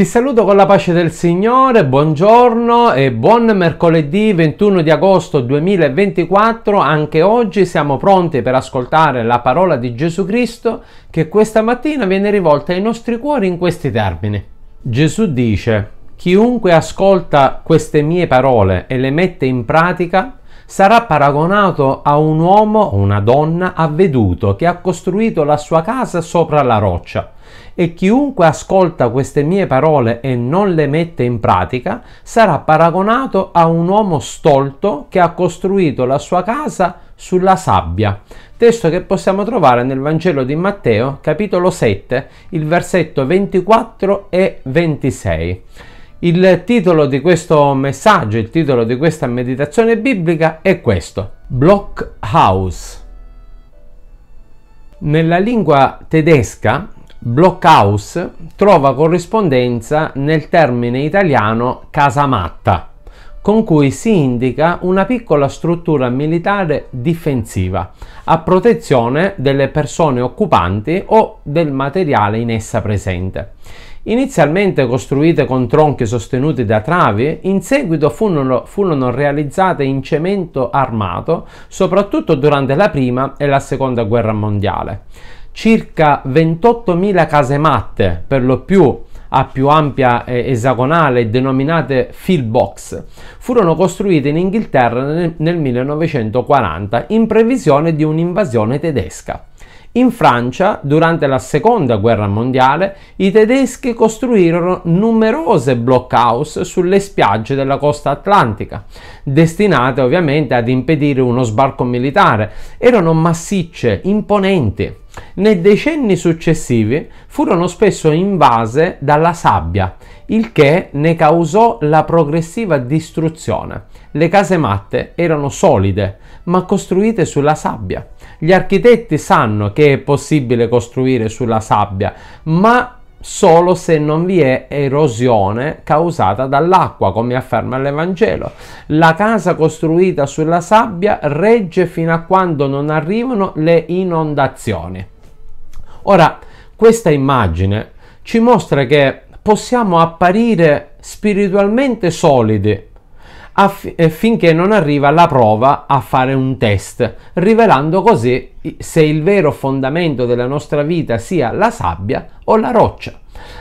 Ti saluto con la pace del Signore, buongiorno e buon mercoledì 21 di agosto 2024. Anche oggi siamo pronti per ascoltare la parola di Gesù Cristo che questa mattina viene rivolta ai nostri cuori in questi termini. Gesù dice, chiunque ascolta queste mie parole e le mette in pratica sarà paragonato a un uomo o una donna avveduto che ha costruito la sua casa sopra la roccia e chiunque ascolta queste mie parole e non le mette in pratica sarà paragonato a un uomo stolto che ha costruito la sua casa sulla sabbia. Testo che possiamo trovare nel Vangelo di Matteo, capitolo 7, il versetto 24 e 26. Il titolo di questo messaggio, il titolo di questa meditazione biblica è questo, Block House. Nella lingua tedesca, blockhouse trova corrispondenza nel termine italiano casamatta, con cui si indica una piccola struttura militare difensiva a protezione delle persone occupanti o del materiale in essa presente. Inizialmente costruite con tronchi sostenuti da travi, in seguito furono, furono, realizzate in cemento armato, soprattutto durante la prima e la seconda guerra mondiale. Circa 28.000 casematte, per lo più a più ampia e esagonale, denominate fill box, furono costruite in Inghilterra nel 1940 in previsione di un'invasione tedesca. In Francia, durante la seconda guerra mondiale, i tedeschi costruirono numerose blockhouse sulle spiagge della costa atlantica, destinate ovviamente ad impedire uno sbarco militare. Erano massicce, imponenti nei decenni successivi furono spesso invase dalla sabbia, il che ne causò la progressiva distruzione. Le case matte erano solide, ma costruite sulla sabbia. Gli architetti sanno che è possibile costruire sulla sabbia, ma solo se non vi è erosione causata dall'acqua, come afferma l'Evangelo. La casa costruita sulla sabbia regge fino a quando non arrivano le inondazioni. Ora, questa immagine ci mostra che possiamo apparire spiritualmente solidi eh, finché non arriva la prova a fare un test, rivelando così se il vero fondamento della nostra vita sia la sabbia o la roccia.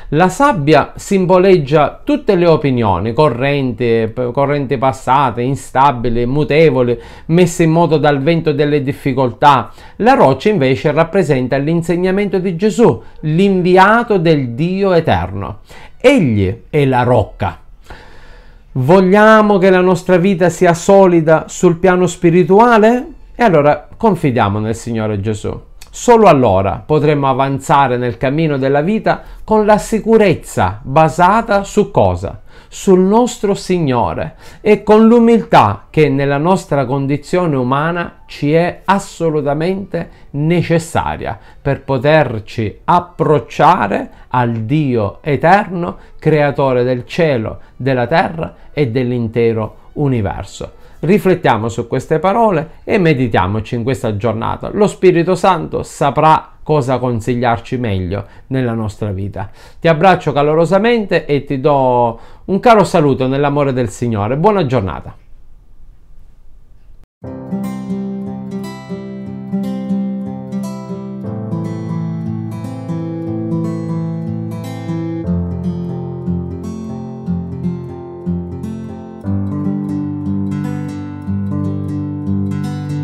La sabbia simboleggia tutte le opinioni, corrente, corrente passate, instabile, mutevole, messe in moto dal vento delle difficoltà. La roccia invece rappresenta l'insegnamento di Gesù, l'inviato del Dio eterno. Egli è la rocca Vogliamo che la nostra vita sia solida sul piano spirituale? E allora confidiamo nel Signore Gesù. Solo allora potremo avanzare nel cammino della vita con la sicurezza basata su cosa? Sul nostro Signore e con l'umiltà che nella nostra condizione umana ci è assolutamente necessaria per poterci approcciare al Dio eterno, creatore del cielo, della terra e dell'intero universo. Riflettiamo su queste parole e meditiamoci in questa giornata. Lo Spirito Santo saprà cosa consigliarci meglio nella nostra vita. Ti abbraccio calorosamente e ti do un caro saluto nell'amore del Signore. Buona giornata.